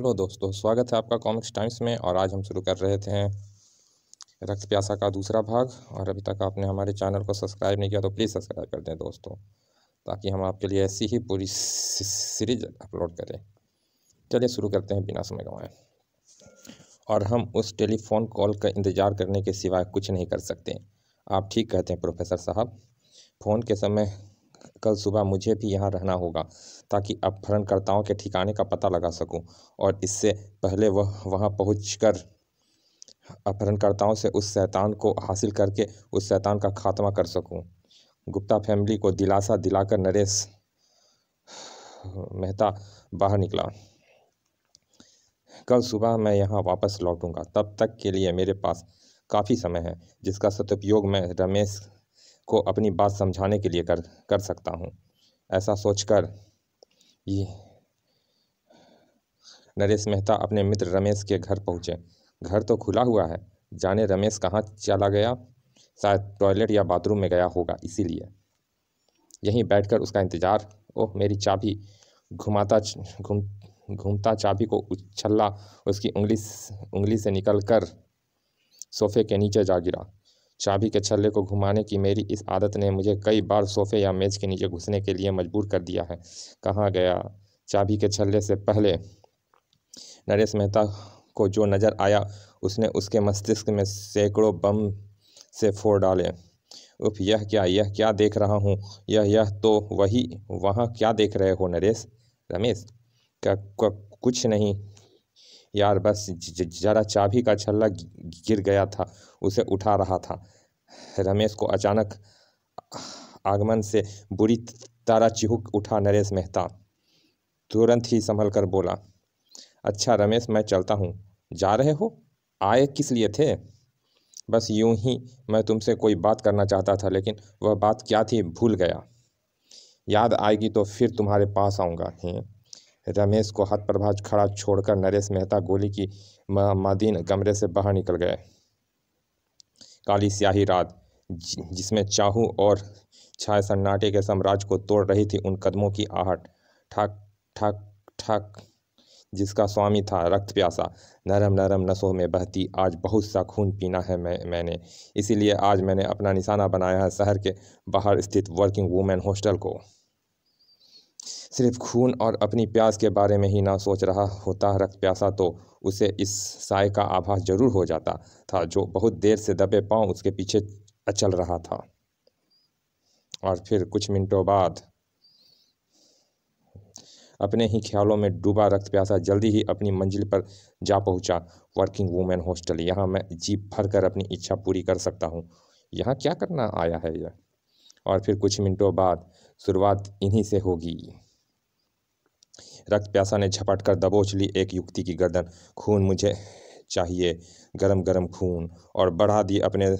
hello दोस्तों स्वागत है आपका कॉमिक्स टाइम्स में और आज हम शुरू कर रहे थे रक्त प्यासा का दूसरा भाग और अभी तक आपने हमारे चैनल को सब्सक्राइब नहीं किया तो प्लीज़ सब्सक्राइब कर दें दोस्तों ताकि हम आपके लिए ऐसी ही पूरी सीरीज अपलोड करें चलिए शुरू करते हैं बिना समय गंवाए और हम उस टेलीफोन कॉल का इंतज़ार करने के सिवाय कुछ नहीं कर सकते आप ठीक कहते हैं प्रोफेसर साहब फ़ोन के समय कल सुबह मुझे भी यहाँ रहना होगा ताकि अपहरणकर्ताओं के ठिकाने का पता लगा सकूं और इससे पहले वह वहां पहुंचकर अपहरणकर्ताओं से उस शैतान को हासिल करके उस शैतान का खात्मा कर सकूं गुप्ता फैमिली को दिलासा दिलाकर नरेश मेहता बाहर निकला कल सुबह मैं यहाँ वापस लौटूंगा तब तक के लिए मेरे पास काफ़ी समय है जिसका सदुपयोग मैं रमेश को अपनी बात समझाने के लिए कर कर सकता हूँ ऐसा सोचकर ये नरेश मेहता अपने मित्र रमेश के घर पहुंचे घर तो खुला हुआ है जाने रमेश कहाँ चला गया शायद टॉयलेट या बाथरूम में गया होगा इसीलिए यहीं बैठकर उसका इंतज़ार ओह मेरी चाबी घुमाता घूम घूमता चाबी को उछल्ला उसकी उंगली उंगली से निकल कर सोफे के नीचे जा गिरा चाबी के छल्ले को घुमाने की मेरी इस आदत ने मुझे कई बार सोफे या मेज़ के नीचे घुसने के लिए मजबूर कर दिया है कहाँ गया चाबी के छल्ले से पहले नरेश मेहता को जो नज़र आया उसने उसके मस्तिष्क में सैकड़ों बम से फोड़ डाले उफ यह क्या यह क्या देख रहा हूँ यह यह तो वही वहाँ क्या देख रहे हो नरेश रमेश क्या कुछ नहीं यार बस जरा चाबी का छल्ला गिर गया था उसे उठा रहा था रमेश को अचानक आगमन से बुरी तरह चिहुक उठा नरेश मेहता तुरंत ही संभल कर बोला अच्छा रमेश मैं चलता हूँ जा रहे हो आए किस लिए थे बस यूं ही मैं तुमसे कोई बात करना चाहता था लेकिन वह बात क्या थी भूल गया याद आएगी तो फिर तुम्हारे पास आऊँगा रमेश को हतप्रभाज खड़ा छोड़कर नरेश मेहता गोली की मादीन कमरे से बाहर निकल गए काली स्याही रात जिसमें चाहू और छाये सन्नाटे के साम्राज्य को तोड़ रही थी उन कदमों की आहट ठक ठक ठक जिसका स्वामी था रक्त प्यासा नरम नरम नसों में बहती आज बहुत सा खून पीना है मैं मैंने इसीलिए आज मैंने अपना निशाना बनाया है शहर के बाहर स्थित वर्किंग वुमेन हॉस्टल को सिर्फ खून और अपनी प्यास के बारे में ही ना सोच रहा होता रक्त प्यासा तो उसे इस साय का आभास जरूर हो जाता था जो बहुत देर से दबे पांव उसके पीछे अचल रहा था और फिर कुछ मिनटों बाद अपने ही ख्यालों में डूबा रक्त प्यासा जल्दी ही अपनी मंजिल पर जा पहुंचा वर्किंग वूमेन हॉस्टल यहाँ मैं जीप भर कर अपनी इच्छा पूरी कर सकता हूँ यहाँ क्या करना आया है यह और फिर कुछ मिनटों बाद शुरुआत इन्हीं से होगी रक्त प्यासा ने झपट कर दबोच ली एक युक्ति की गर्दन खून मुझे चाहिए गरम गरम खून और बढ़ा दी अपने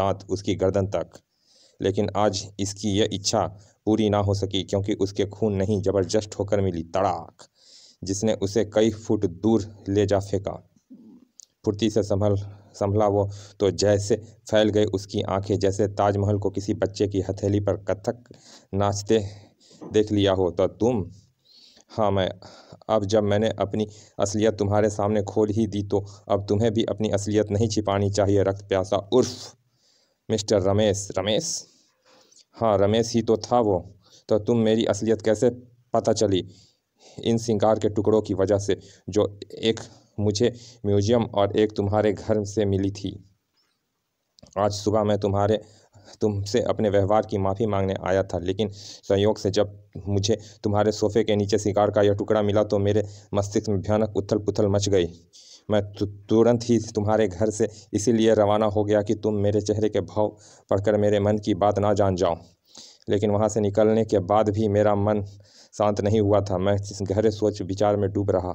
दांत उसकी गर्दन तक लेकिन आज इसकी यह इच्छा पूरी ना हो सकी क्योंकि उसके खून नहीं जबरदस्त होकर मिली तड़ाक जिसने उसे कई फुट दूर ले जा फेंका फुर्ती से संभल संभला वो तो जैसे फैल गई उसकी आंखें जैसे ताजमहल को किसी बच्चे की हथेली पर कथक नाचते देख लिया हो तो तुम हाँ मैं अब जब मैंने अपनी असलियत तुम्हारे सामने खोल ही दी तो अब तुम्हें भी अपनी असलियत नहीं छिपानी चाहिए रक्त प्यासा उर्फ मिस्टर रमेश रमेश हाँ रमेश ही तो था वो तो तुम मेरी असलियत कैसे पता चली इन सिंगार के टुकड़ों की वजह से जो एक मुझे म्यूजियम और एक तुम्हारे घर से मिली थी आज सुबह मैं तुम्हारे तुमसे अपने व्यवहार की माफ़ी मांगने आया था लेकिन संयोग से जब मुझे तुम्हारे सोफे के नीचे शिकार का यह टुकड़ा मिला तो मेरे मस्तिष्क में भयानक उथल पुथल मच गई मैं तुरंत ही तुम्हारे घर से इसीलिए रवाना हो गया कि तुम मेरे चेहरे के भाव पढ़कर मेरे मन की बात ना जान जाओ लेकिन वहाँ से निकलने के बाद भी मेरा मन शांत नहीं हुआ था मैं गहरे सोच विचार में डूब रहा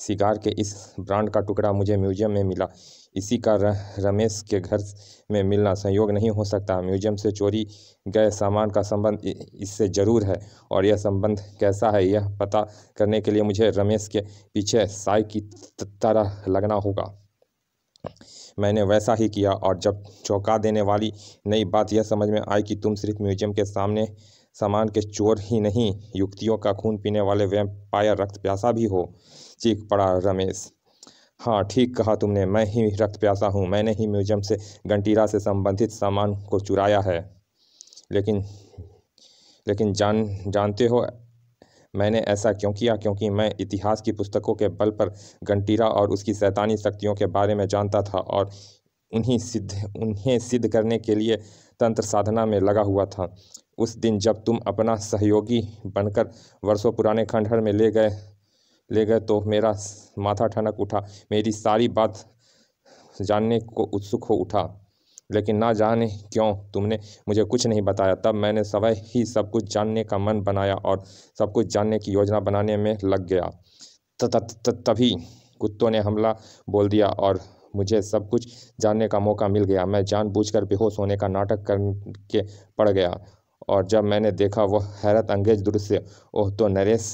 सिगार के इस ब्रांड का टुकड़ा मुझे म्यूजियम में मिला इसी का रमेश के घर में मिलना संयोग नहीं हो सकता म्यूजियम से चोरी गए सामान का संबंध इससे ज़रूर है और यह संबंध कैसा है यह पता करने के लिए मुझे रमेश के पीछे साय की तरह लगना होगा मैंने वैसा ही किया और जब चौंका देने वाली नई बात यह समझ में आई कि तुम सिर्फ म्यूजियम के सामने सामान के चोर ही नहीं युक्तियों का खून पीने वाले वैम्पायर रक्त प्यासा भी हो चीख पड़ा रमेश हाँ ठीक कहा तुमने मैं ही रक्त प्यासा हूँ मैंने ही म्यूजियम से घंटीरा से संबंधित सामान को चुराया है लेकिन लेकिन जान जानते हो मैंने ऐसा क्यों किया क्योंकि मैं इतिहास की पुस्तकों के बल पर घंटीरा और उसकी सैतानी शक्तियों के बारे में जानता था और उन्हीं सिद्ध उन्हें सिद्ध करने के लिए तंत्र साधना में लगा हुआ था उस दिन जब तुम अपना सहयोगी बनकर वर्षों पुराने खंडहर में ले गए ले गए तो मेरा माथा ठनक उठा मेरी सारी बात जानने को उत्सुक हो उठा लेकिन ना जाने क्यों तुमने मुझे कुछ नहीं बताया तब मैंने सवय ही सब कुछ जानने का मन बनाया और सब कुछ जानने की योजना बनाने में लग गया तभी कुत्तों ने हमला बोल दिया और मुझे सब कुछ जानने का मौका मिल गया मैं जानबूझकर बेहोश होने का नाटक करके पड़ गया और जब मैंने देखा वह हैरत अंगेज दृश्य ओह तो नरेश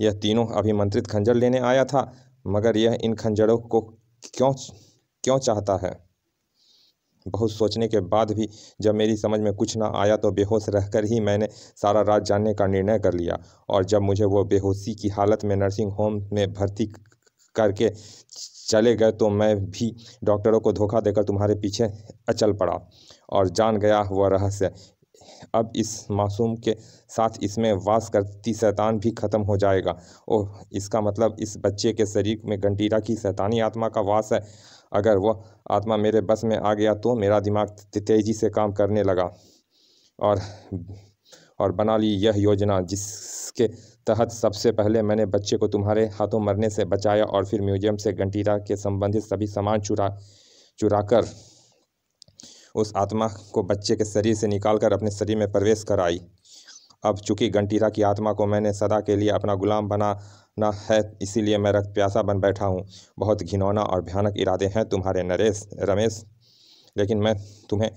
यह तीनों अभिमंत्रित खंजर लेने आया था मगर यह इन खंजरों को क्यों क्यों चाहता है बहुत सोचने के बाद भी जब मेरी समझ में कुछ ना आया तो बेहोश रहकर ही मैंने सारा रात जानने का निर्णय कर लिया और जब मुझे वो बेहोशी की हालत में नर्सिंग होम में भर्ती करके चले गए तो मैं भी डॉक्टरों को धोखा देकर तुम्हारे पीछे अचल पड़ा और जान गया वह रहस्य अब इस मासूम के साथ इसमें वास करती शैतान भी ख़त्म हो जाएगा ओह इसका मतलब इस बच्चे के शरीर में घंटीरा की शैतानी आत्मा का वास है अगर वह आत्मा मेरे बस में आ गया तो मेरा दिमाग तेज़ी से काम करने लगा और और बना ली यह योजना जिसके तहत सबसे पहले मैंने बच्चे को तुम्हारे हाथों मरने से बचाया और फिर म्यूजियम से घंटीरा के संबंधित सभी सामान चुरा चुरा कर उस आत्मा को बच्चे के शरीर से निकालकर अपने शरीर में प्रवेश कराई अब चूंकि गंटीरा की आत्मा को मैंने सदा के लिए अपना गुलाम बनाना है इसीलिए मैं रक्त प्यासा बन बैठा हूँ बहुत घिनौना और भयानक इरादे हैं तुम्हारे नरेश रमेश लेकिन मैं तुम्हें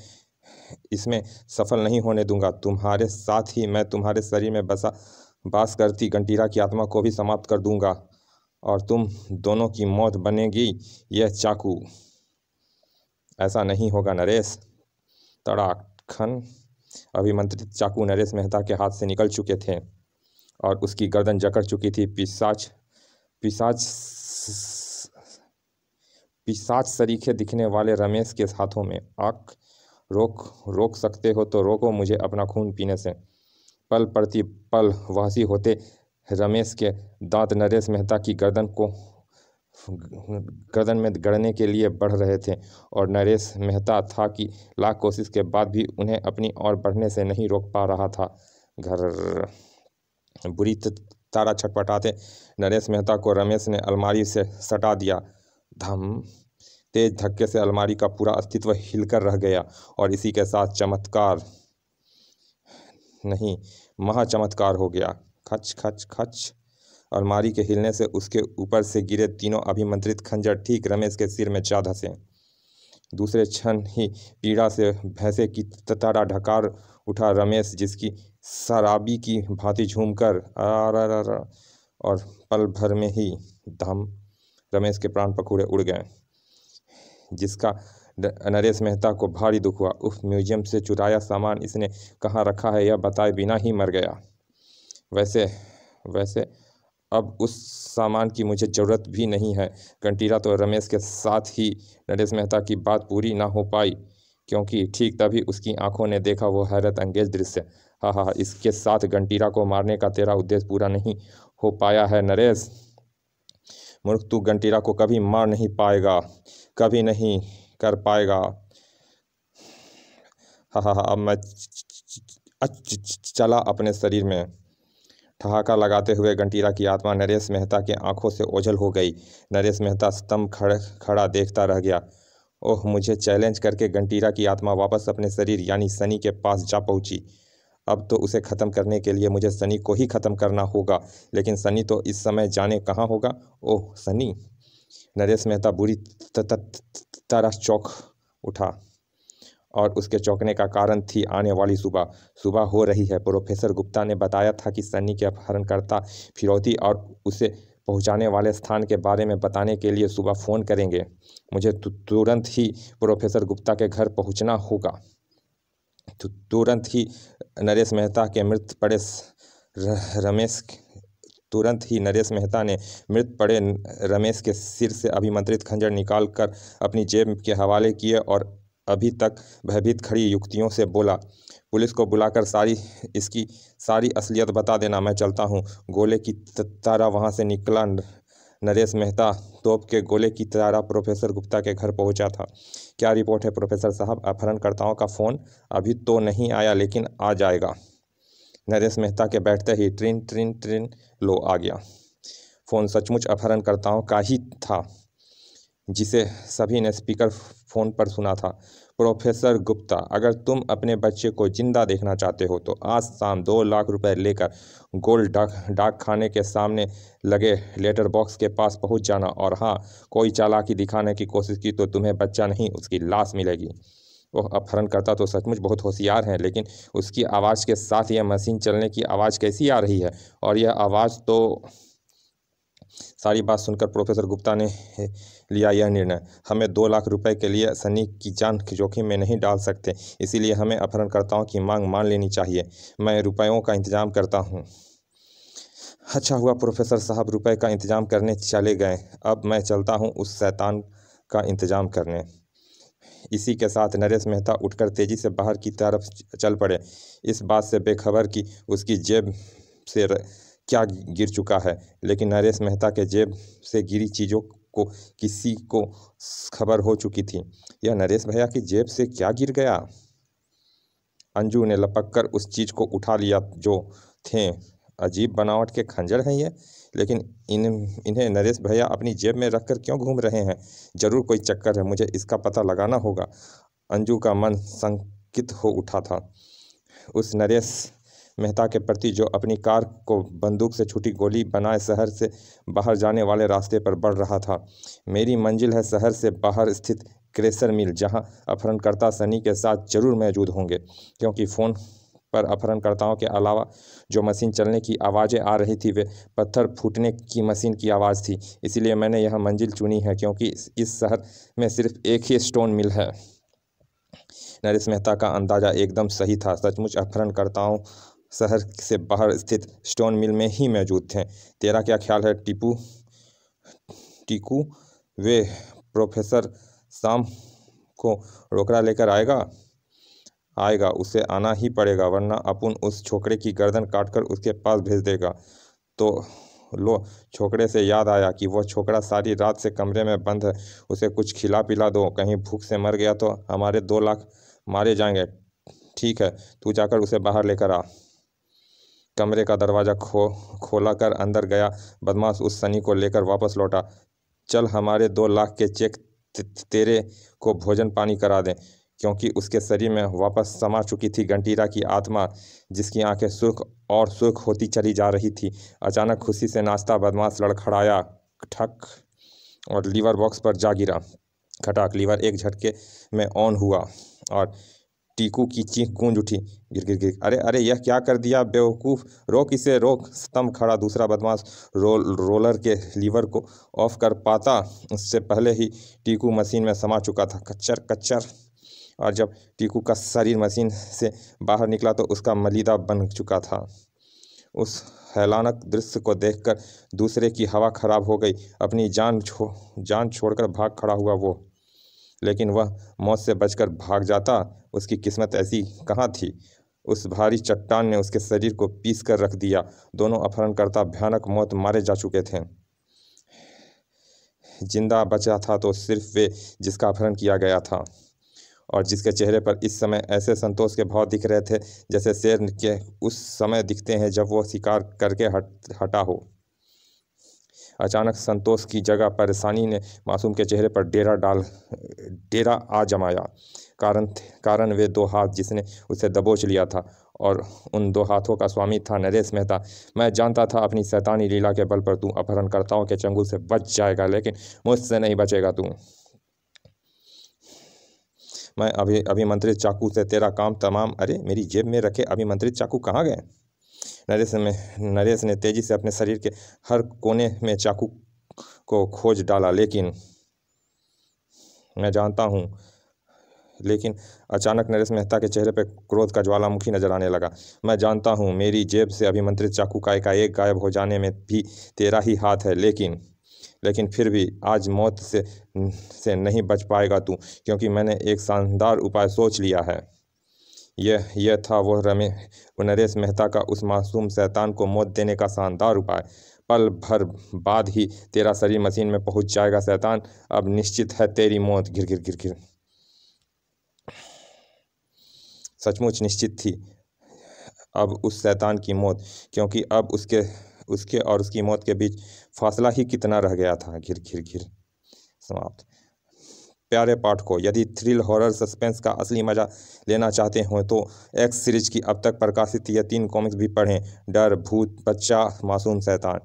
इसमें सफल नहीं होने दूंगा तुम्हारे साथ ही मैं तुम्हारे शरीर में बसा बास करती गंटीरा की आत्मा को भी समाप्त कर दूंगा और तुम दोनों की मौत बनेगी यह चाकू ऐसा नहीं होगा नरेश तड़ाखन अभिमंत्रित चाकू नरेश मेहता के हाथ से निकल चुके थे और उसकी गर्दन जकड़ चुकी थी पिसाच पिसाच पिसाच सरीखे दिखने वाले रमेश के हाथों में आँख रोक रोक सकते हो तो रोको मुझे अपना खून पीने से पल प्रति पल वासी होते रमेश के दांत नरेश मेहता की गर्दन को गर्दन में गड़ने के लिए बढ़ रहे थे और नरेश मेहता था कि लाख कोशिश के बाद भी उन्हें अपनी ओर बढ़ने से नहीं रोक पा रहा था घर बुरी तारा छटपटाते नरेश मेहता को रमेश ने अलमारी से सटा दिया धम तेज धक्के से अलमारी का पूरा अस्तित्व हिलकर रह गया और इसी के साथ चमत्कार नहीं महा चमत्कार हो गया खच खच खच अलमारी के हिलने से उसके ऊपर से गिरे तीनों अभिमंत्रित खंजर ठीक रमेश के सिर में चा धसे दूसरे क्षण ही पीड़ा से भैंसे की तताड़ा ढकार उठा रमेश जिसकी शराबी की भांति झूम कर और पल भर में ही धम रमेश के प्राण पखूड़े उड़ गए जिसका नरेश मेहता को भारी दुख हुआ उस म्यूजियम से चुराया सामान इसने कहाँ रखा है यह बताए बिना ही मर गया वैसे वैसे अब उस सामान की मुझे ज़रूरत भी नहीं है कंटीला तो रमेश के साथ ही नरेश मेहता की बात पूरी ना हो पाई क्योंकि ठीक तभी उसकी आंखों ने देखा वो हैरत अंगेज दृश्य हाँ हाँ हा, इसके साथ गंटीरा को मारने का तेरा उद्देश्य पूरा नहीं हो पाया है नरेश मूर्ख तू गंटीरा को कभी मार नहीं पाएगा कभी नहीं कर पाएगा हाँ हाँ हाँ अब मैं चला अपने शरीर में ठहाका लगाते हुए घंटीरा की आत्मा नरेश मेहता की आंखों से ओझल हो गई नरेश मेहता स्तंभ खड़ खड़ा देखता रह गया ओह मुझे चैलेंज करके घंटीरा की आत्मा वापस अपने शरीर यानी सनी के पास जा पहुंची अब तो उसे ख़त्म करने के लिए मुझे सनी को ही ख़त्म करना होगा लेकिन सनी तो इस समय जाने कहाँ होगा ओह सनी नरेश मेहता बुरी तरह चौक उठा और उसके चौंकने का कारण थी आने वाली सुबह सुबह हो रही है प्रोफेसर गुप्ता ने बताया था कि सन्नी के अपहरणकर्ता फिरौती और उसे पहुंचाने वाले स्थान के बारे में बताने के लिए सुबह फ़ोन करेंगे मुझे तुरंत ही प्रोफेसर गुप्ता के घर पहुंचना होगा तुरंत ही नरेश मेहता के मृत पड़े रमेश तुरंत ही नरेश मेहता ने मृत पड़े रमेश के सिर से अभिमंत्रित खंजर निकाल कर अपनी जेब के हवाले किए और अभी तक भयभीत खड़ी युक्तियों से बोला पुलिस को बुलाकर सारी इसकी सारी असलियत बता देना मैं चलता हूँ गोले की तारा वहाँ से निकला नरेश मेहता तोप के गोले की तारा प्रोफेसर गुप्ता के घर पहुंचा था क्या रिपोर्ट है प्रोफेसर साहब अपहरणकर्ताओं का फ़ोन अभी तो नहीं आया लेकिन आ जाएगा नरेश मेहता के बैठते ही ट्रिन ट्रिन ट्रिन लो आ गया फ़ोन सचमुच अपहरणकर्ताओं का ही था जिसे सभी ने स्पीकर फ़ोन पर सुना था प्रोफेसर गुप्ता अगर तुम अपने बच्चे को जिंदा देखना चाहते हो तो आज शाम दो लाख रुपए लेकर गोल डाक डाक खाने के सामने लगे लेटर बॉक्स के पास पहुंच जाना और हाँ कोई चालाकी दिखाने की कोशिश की तो तुम्हें बच्चा नहीं उसकी लाश मिलेगी वह अपहरण करता तो सचमुच बहुत होशियार हैं लेकिन उसकी आवाज़ के साथ यह मशीन चलने की आवाज़ कैसी आ रही है और यह आवाज़ तो सारी बात सुनकर प्रोफेसर गुप्ता ने लिया यह निर्णय हमें दो लाख रुपए के लिए सनी की जान जोखिम में नहीं डाल सकते इसीलिए हमें अपहरणकर्ताओं की मांग मान लेनी चाहिए मैं रुपयों का इंतजाम करता हूँ अच्छा हुआ प्रोफेसर साहब रुपए का इंतजाम करने चले गए अब मैं चलता हूँ उस शैतान का इंतजाम करने इसी के साथ नरेश मेहता उठकर तेज़ी से बाहर की तरफ चल पड़े इस बात से बेखबर कि उसकी जेब से क्या गिर चुका है लेकिन नरेश मेहता के जेब से गिरी चीज़ों को किसी को खबर हो चुकी थी यह नरेश भैया की जेब से क्या गिर गया अंजू ने लपक कर उस चीज़ को उठा लिया जो थे अजीब बनावट के खंजर हैं ये लेकिन इन इन्हें नरेश भैया अपनी जेब में रख कर क्यों घूम रहे हैं ज़रूर कोई चक्कर है मुझे इसका पता लगाना होगा अंजू का मन संकित हो उठा था उस नरेश मेहता के प्रति जो अपनी कार को बंदूक से छुटी गोली बनाए शहर से बाहर जाने वाले रास्ते पर बढ़ रहा था मेरी मंजिल है शहर से बाहर स्थित क्रेशर मिल जहां अपहरणकर्ता सनी के साथ जरूर मौजूद होंगे क्योंकि फ़ोन पर अपहरणकर्ताओं के अलावा जो मशीन चलने की आवाज़ें आ रही थी वे पत्थर फूटने की मशीन की आवाज़ थी इसीलिए मैंने यह मंजिल चुनी है क्योंकि इस शहर में सिर्फ एक ही स्टोन मिल है नरेश मेहता का अंदाज़ा एकदम सही था सचमुच अपहरणकर्ताओं शहर से बाहर स्थित स्टोन मिल में ही मौजूद थे तेरा क्या ख्याल है टीपू टीकू वे प्रोफेसर शाम को रोकड़ा लेकर आएगा आएगा उसे आना ही पड़ेगा वरना अपुन उस छोकरे की गर्दन काटकर उसके पास भेज देगा तो लो छोकरे से याद आया कि वह छोकरा सारी रात से कमरे में बंद है उसे कुछ खिला पिला दो कहीं भूख से मर गया तो हमारे दो लाख मारे जाएंगे ठीक है तू जाकर उसे बाहर लेकर आ कमरे का दरवाज़ा खो खोला कर अंदर गया बदमाश उस सनी को लेकर वापस लौटा चल हमारे दो लाख के चेक तेरे को भोजन पानी करा दें क्योंकि उसके शरीर में वापस समा चुकी थी घंटीरा की आत्मा जिसकी आंखें सुर्ख और सुर्ख होती चली जा रही थी अचानक खुशी से नाश्ता बदमाश लड़खड़ाया ठक और लीवर बॉक्स पर जा गिरा खटाक लीवर एक झटके में ऑन हुआ और टीकू की चीख गूंज उठी गिर गिर गिर अरे अरे यह क्या कर दिया बेवकूफ़ रोक इसे रोक स्तंभ खड़ा दूसरा बदमाश रो, रोलर के लीवर को ऑफ कर पाता उससे पहले ही टीकू मशीन में समा चुका था कच्चर कच्चर और जब टीकू का शरीर मशीन से बाहर निकला तो उसका मलिदा बन चुका था उस हैलानक दृश्य को देखकर दूसरे की हवा खराब हो गई अपनी जान छो जान छोड़कर भाग खड़ा हुआ वो लेकिन वह मौत से बचकर भाग जाता उसकी किस्मत ऐसी कहाँ थी उस भारी चट्टान ने उसके शरीर को पीस कर रख दिया दोनों अपहरणकर्ता भयानक मौत मारे जा चुके थे जिंदा बचा था तो सिर्फ वे जिसका अपहरण किया गया था और जिसके चेहरे पर इस समय ऐसे संतोष के भाव दिख रहे थे जैसे शेर के उस समय दिखते हैं जब वह शिकार करके हट हटा हो अचानक संतोष की जगह परेशानी ने मासूम के चेहरे पर डेरा डाल डेरा आ जमाया कारण कारण वे दो हाथ जिसने उसे दबोच लिया था और उन दो हाथों का स्वामी था नरेश मेहता मैं जानता था अपनी सैतानी लीला के बल पर तू अपहरणकर्ताओं के चंगुल से बच जाएगा लेकिन मुझसे नहीं बचेगा तू मैं अभी अभिमंत्रित चाकू से तेरा काम तमाम अरे मेरी जेब में रखे अभिमंत्रित चाकू कहाँ गए नरेश में नरेश ने तेजी से अपने शरीर के हर कोने में चाकू को खोज डाला लेकिन मैं जानता हूँ लेकिन अचानक नरेश मेहता के चेहरे पर क्रोध का ज्वालामुखी नजर आने लगा मैं जानता हूँ मेरी जेब से अभिमंत्रित चाकू का एकाएक गायब हो जाने में भी तेरा ही हाथ है लेकिन लेकिन फिर भी आज मौत से से नहीं बच पाएगा तू क्योंकि मैंने एक शानदार उपाय सोच लिया है यह यह था वह रमे नरेश मेहता का उस मासूम शैतान को मौत देने का शानदार उपाय पल भर बाद ही तेरा शरीर मशीन में पहुंच जाएगा शैतान अब निश्चित है तेरी मौत घिर घिर घिर घिर सचमुच निश्चित थी अब उस शैतान की मौत क्योंकि अब उसके उसके और उसकी मौत के बीच फासला ही कितना रह गया था घिर घिर घिर समाप्त प्यारे को यदि थ्रिल हॉरर सस्पेंस का असली मजा लेना चाहते हो तो एक्स सीरीज की अब तक प्रकाशित यह तीन कॉमिक्स भी पढ़ें डर भूत बच्चा मासूम शैतान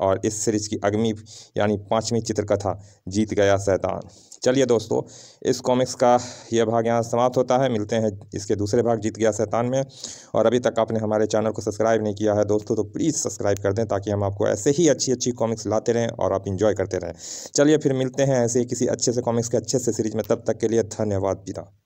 और इस सीरीज की अगमी यानी पाँचवीं चित्रकथा जीत गया शैतान चलिए दोस्तों इस कॉमिक्स का यह भाग यहाँ समाप्त होता है मिलते हैं इसके दूसरे भाग जीत गया शैतान में और अभी तक आपने हमारे चैनल को सब्सक्राइब नहीं किया है दोस्तों तो प्लीज़ सब्सक्राइब कर दें ताकि हम आपको ऐसे ही अच्छी अच्छी कॉमिक्स लाते रहें और आप इन्जॉय करते रहें चलिए फिर मिलते हैं ऐसे ही किसी अच्छे से कॉमिक्स के अच्छे से सीरीज में तब तक के लिए धन्यवाद पिता